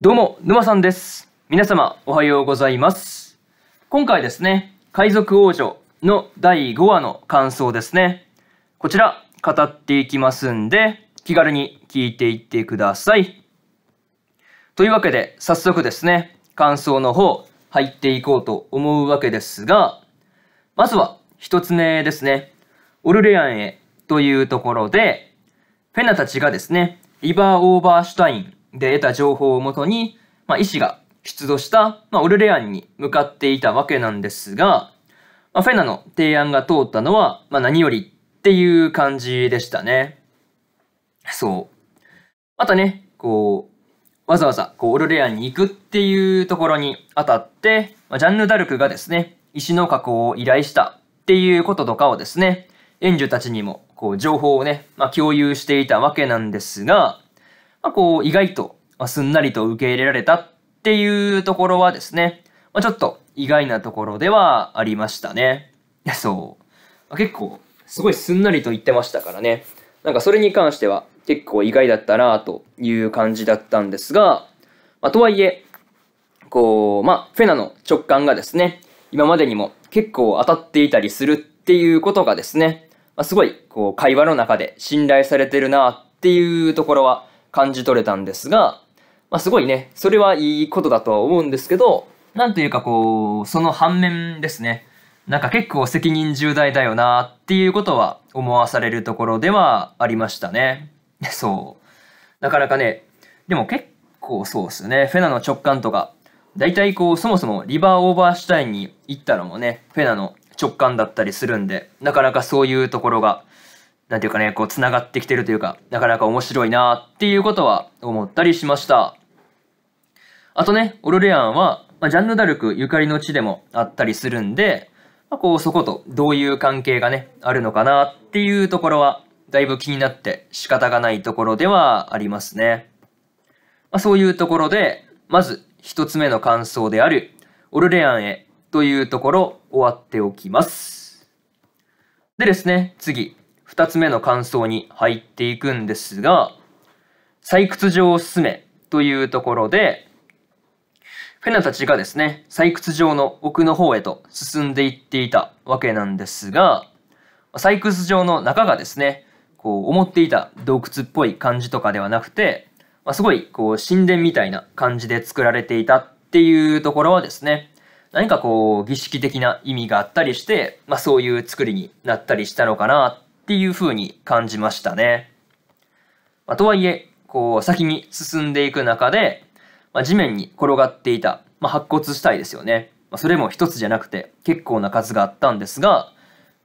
どうも、沼さんです。皆様、おはようございます。今回ですね、海賊王女の第5話の感想ですね。こちら、語っていきますんで、気軽に聞いていってください。というわけで、早速ですね、感想の方、入っていこうと思うわけですが、まずは、一つ目ですね、オルレアンへというところで、フェナたちがですね、リバー・オーバーシュタインで得た情報をもとに、まあ、医師が出土した、まあ、オルレアンに向かっていたわけなんですが、まあ、フェナの提案が通ったのは、まあ、何よりっていう感じでしたね。そう。またね、こう、わざわざこうオルレアンに行くっていうところにあたって、まあ、ジャンヌ・ダルクがですね、石の加工を依頼したっていうこととかをですね、援助たちにもこう情報をね、まあ、共有していたわけなんですが、まあ、こう、意外と、ますんなりと受け入れられたっていうところはですね、まあ、ちょっと意外なところではありましたね。いや、そう。まあ、結構、すごいすんなりと言ってましたからね。なんかそれに関しては結構意外だったなという感じだったんですが、まあ、とはいえ、こう、まあ、フェナの直感がですね、今までにも結構当たっていたりするっていうことがですね、まあ、すごい、こう、会話の中で信頼されてるなっていうところは感じ取れたんですが、まあ、すごいね、それはいいことだとは思うんですけど、なんというかこう、その反面ですね、なんか結構責任重大だよなっていうことは思わされるところではありましたね。そう。なかなかね、でも結構そうっすね。フェナの直感とか、だいたいこう、そもそもリバーオーバーシュタインに行ったのもね、フェナの直感だったりするんで、なかなかそういうところがなんていうかね、こう、繋がってきてるというか、なかなか面白いなっていうことは思ったりしました。あとね、オルレアンは、まあ、ジャンヌ・ダルクゆかりの地でもあったりするんで、まあ、こう、そことどういう関係がね、あるのかなっていうところは、だいぶ気になって仕方がないところではありますね。まあ、そういうところで、まず一つ目の感想である、オルレアンへというところ終わっておきます。でですね、次、2つ目の感想に入っていくんですが、採掘場を進めというところで、フェナたちがですね、採掘場の奥の方へと進んでいっていたわけなんですが、採掘場の中がですね、こう思っていた洞窟っぽい感じとかではなくて、まあ、すごいこう神殿みたいな感じで作られていたっていうところはですね、何かこう儀式的な意味があったりして、まあ、そういう作りになったりしたのかなっていう風に感じましたね。まあ、とはいえ、こう先に進んでいく中で、まあ、地面に転がっていた、まあ、白骨死体ですよね。まあ、それも一つじゃなくて結構な数があったんですが、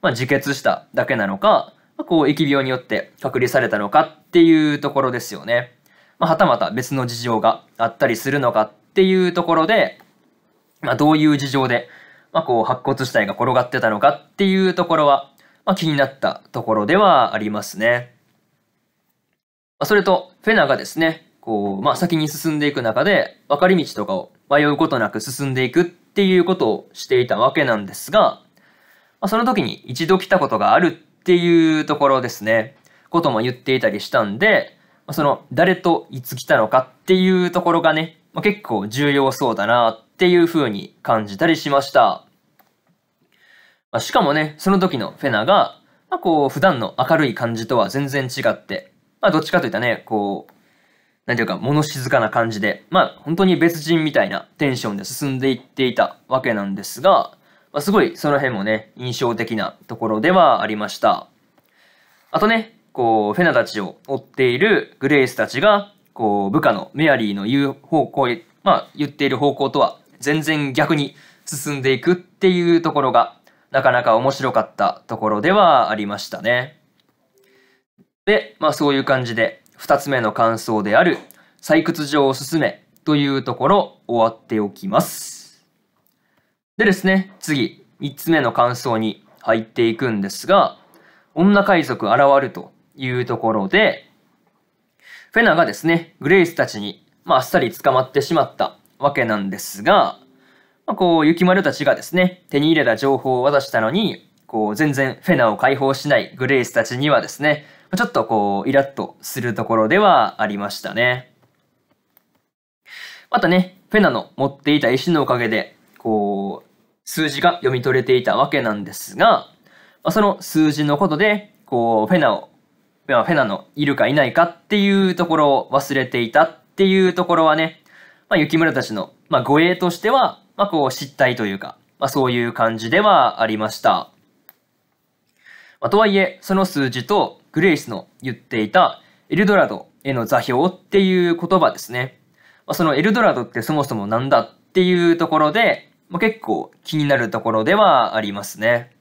まあ、自決しただけなのか、まあ、こう疫病によって隔離されたのかっていうところですよね。まあ、はたまた別の事情があったりするのかっていうところで、まあ、どういう事情で、まあ、こう白骨死体が転がってたのかっていうところはまあ、気になったところではありますね。まあ、それと、フェナがですね、こう、まあ、先に進んでいく中で、分かれ道とかを迷うことなく進んでいくっていうことをしていたわけなんですが、まあ、その時に一度来たことがあるっていうところですね、ことも言っていたりしたんで、まあ、その誰といつ来たのかっていうところがね、まあ、結構重要そうだなっていうふうに感じたりしました。まあ、しかもね、その時のフェナが、まあ、こう、普段の明るい感じとは全然違って、まあ、どっちかといったね、こう、なんていうか、物静かな感じで、まあ、本当に別人みたいなテンションで進んでいっていたわけなんですが、まあ、すごいその辺もね、印象的なところではありました。あとね、こう、フェナたちを追っているグレイスたちが、こう、部下のメアリーの言う方向へ、まあ、言っている方向とは全然逆に進んでいくっていうところが、なかなか面白かったところではありましたね。で、まあそういう感じで、2つ目の感想である、採掘場おすすめというところ終わっておきます。でですね、次、3つ目の感想に入っていくんですが、女海賊現るというところで、フェナがですね、グレイスたちに、まあ、あっさり捕まってしまったわけなんですが、まあ、こう、雪丸たちがですね、手に入れた情報を渡したのに、こう、全然フェナを解放しないグレイスたちにはですね、ちょっとこう、イラッとするところではありましたね。またね、フェナの持っていた石のおかげで、こう、数字が読み取れていたわけなんですが、まあ、その数字のことで、こう、フェナを、フェナのいるかいないかっていうところを忘れていたっていうところはね、まあ、雪村たちの、まあ、護衛としては、まあ、こう失態というか、まあ、そういう感じではありました。まあ、とはいえ、その数字とグレイスの言っていたエルドラドへの座標っていう言葉ですね。まあ、そのエルドラドってそもそもなんだっていうところで、まあ、結構気になるところではありますね。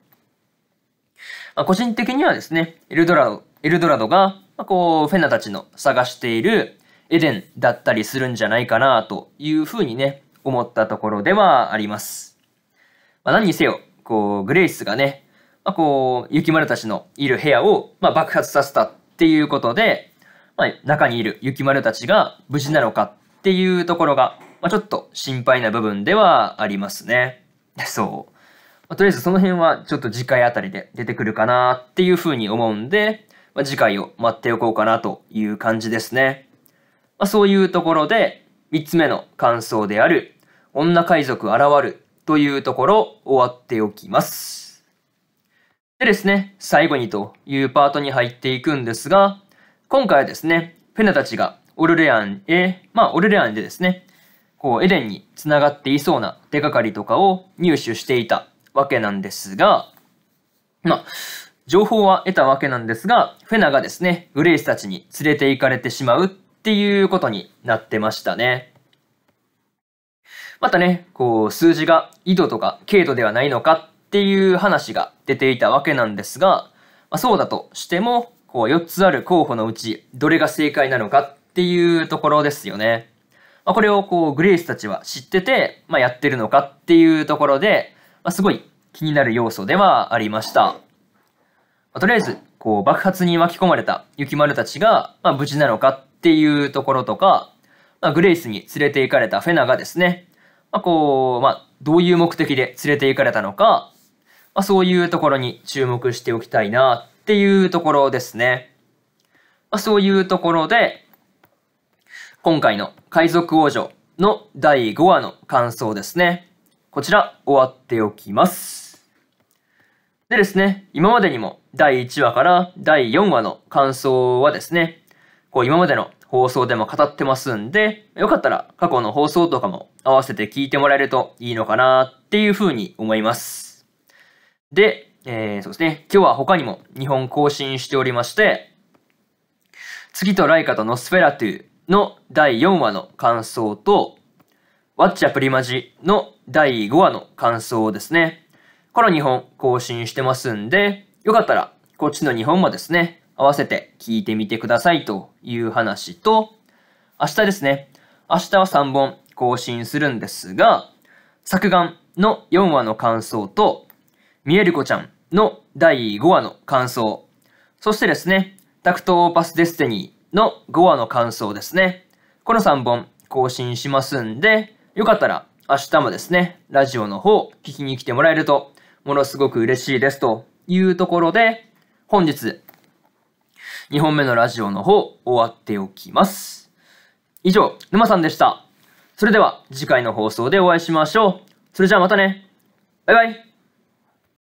まあ、個人的にはですね、エルドラド、エルドラドが、まあ、こう、フェナたちの探しているエデンだったりするんじゃないかなというふうにね、思ったところではあります。まあ、何にせよ、こう、グレイスがね、まあ、こう、雪丸たちのいる部屋を、まあ、爆発させたっていうことで、まあ、中にいる雪丸たちが無事なのかっていうところが、まあ、ちょっと心配な部分ではありますね。そう。まあ、とりあえずその辺はちょっと次回あたりで出てくるかなっていうふうに思うんで、まあ、次回を待っておこうかなという感じですね。まあ、そういうところで、3つ目の感想である、女海賊現るというところ終わっておきます。でですね、最後にというパートに入っていくんですが、今回はですね、フェナたちがオルレアンへ、まあオルレアンでですね、こうエデンにつながっていそうな手がかりとかを入手していたわけなんですが、まあ、情報は得たわけなんですが、フェナがですね、グレイスたちに連れて行かれてしまうっていうことになってましたね。またね、こう、数字が緯度とか経度ではないのかっていう話が出ていたわけなんですが、まあ、そうだとしても、こう、4つある候補のうち、どれが正解なのかっていうところですよね。まあ、これをこう、グレイスたちは知ってて、まあ、やってるのかっていうところで、まあ、すごい気になる要素ではありました。まとりあえず、こう、爆発に巻き込まれた雪丸たちが、ま無事なのかっていうところとか、まあ、グレイスに連れて行かれたフェナがですね、まあ、こう、まあ、どういう目的で連れて行かれたのか、まあ、そういうところに注目しておきたいなっていうところですね。まあ、そういうところで、今回の海賊王女の第5話の感想ですね。こちら終わっておきます。でですね、今までにも第1話から第4話の感想はですね、こう今までの放送でも語ってますんで、よかったら過去の放送とかも合わせて聞いてもらえるといいのかなっていうふうに思います。で、えー、そうですね。今日は他にも2本更新しておりまして、次とライカとノスフェラトゥの第4話の感想と、ワッチャプリマジの第5話の感想ですね。この2本更新してますんで、よかったらこっちの2本もですね、合わせて聞いてみてくださいという話と、明日ですね。明日は3本更新するんですが、作眼の4話の感想と、ミえるコちゃんの第5話の感想、そしてですね、ダクトーパスデスティニーの5話の感想ですね。この3本更新しますんで、よかったら明日もですね、ラジオの方聞きに来てもらえると、ものすごく嬉しいですというところで、本日2本目のラジオの方終わっておきます。以上、沼さんでした。それでは次回の放送でお会いしましょう。それじゃあまたね。バイバイ。